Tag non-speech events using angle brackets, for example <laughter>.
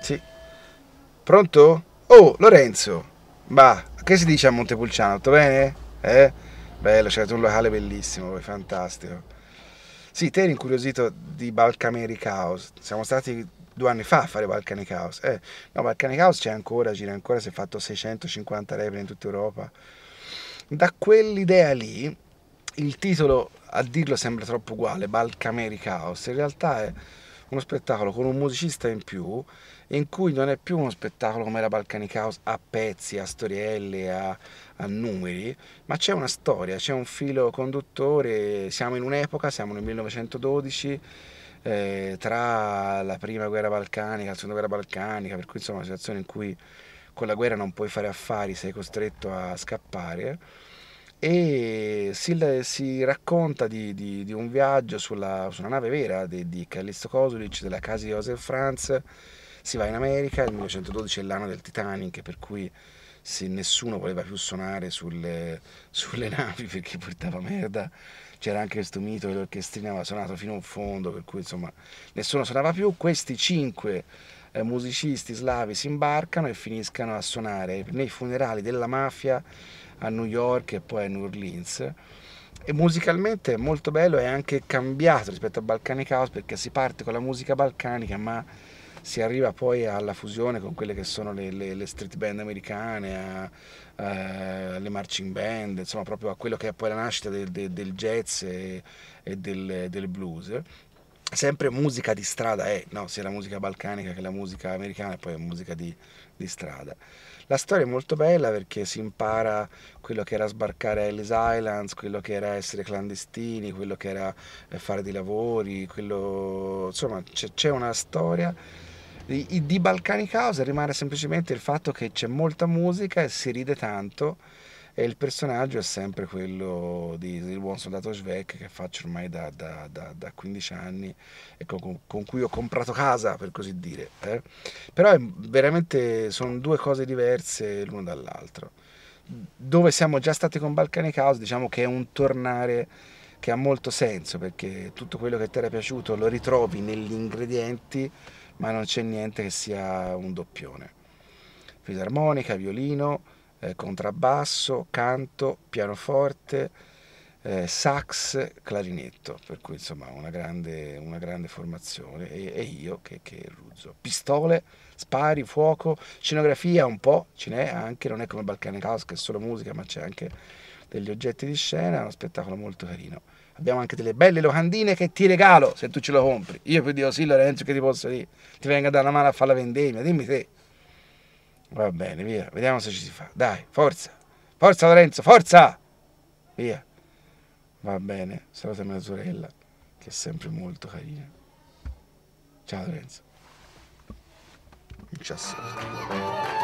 Sì. Pronto? Oh, Lorenzo. Ma che si dice a Montepulciano? Tutto bene? Eh? Bello, c'è un locale bellissimo, fantastico. Sì, te eri incuriosito di Balcameric House. Siamo stati due anni fa a fare Balcanic House. Eh, no, Balcanic House c'è ancora, gira ancora, si è fatto 650 repliche in tutta Europa. Da quell'idea lì, il titolo a dirlo sembra troppo uguale, Balcameric House. In realtà è uno spettacolo con un musicista in più in cui non è più uno spettacolo come la Balcanic House a pezzi, a storielle, a, a numeri, ma c'è una storia, c'è un filo conduttore, siamo in un'epoca, siamo nel 1912, eh, tra la prima guerra balcanica, la seconda guerra balcanica, per cui insomma una situazione in cui con la guerra non puoi fare affari, sei costretto a scappare e si, si racconta di, di, di, un viaggio sulla, sulla nave vera di, di Callisto Kosulic della casa di Joseph Franz si va in America, il 1912 è l'anno del Titanic per cui se nessuno voleva più suonare sulle, <laughs> sulle navi perché portava merda c'era anche questo mito che l'orchestrina aveva suonato fino in fondo per cui insomma nessuno suonava più questi cinque eh, musicisti slavi si imbarcano e finiscono a suonare nei funerali della mafia a New York e poi a New Orleans. E musicalmente è molto bello, è anche cambiato rispetto a Balcanic House perché si parte con la musica balcanica ma si arriva poi alla fusione con quelle che sono le, le, le street band americane, a, a, le marching band, insomma proprio a quello che è poi la nascita del, del, del jazz e, e del, del blues sempre musica di strada è, eh, no, sia la musica balcanica che la musica americana e poi è musica di, di, strada. La storia è molto bella perché si impara quello che era sbarcare a Ellis Islands, quello che era essere clandestini, quello che era eh, fare dei lavori, quello... insomma c'è una storia. Di, di Balcanic House rimane semplicemente il fatto che c'è molta musica e si ride tanto e il personaggio è sempre quello di, Il buon soldato Svek che faccio ormai da, da, da, da 15 anni e con, con, cui ho comprato casa per così dire eh. però è, veramente sono due cose diverse l'uno dall'altro dove siamo già stati con Balcanic House diciamo che è un tornare che ha molto senso perché tutto quello che ti era piaciuto lo ritrovi negli ingredienti ma non c'è niente che sia un doppione fisarmonica, violino eh, contrabbasso, canto, pianoforte, eh, sax, clarinetto, per cui insomma una grande, una grande formazione e, e, io che, che ruzzo. Pistole, spari, fuoco, scenografia un po', ce n'è anche, non è come Balcanic House che è solo musica ma c'è anche degli oggetti di scena, è uno spettacolo molto carino. Abbiamo anche delle belle locandine che ti regalo se tu ce lo compri. Io vi dico sì Lorenzo che ti posso dire, ti venga da una mano a fare la vendemmia, dimmi te. Va bene, via. Vediamo se ci si fa. Dai, forza. Forza Lorenzo, forza! Via. Va bene, saluta mia sorella, che è sempre molto carina. Ciao Lorenzo. Ciao.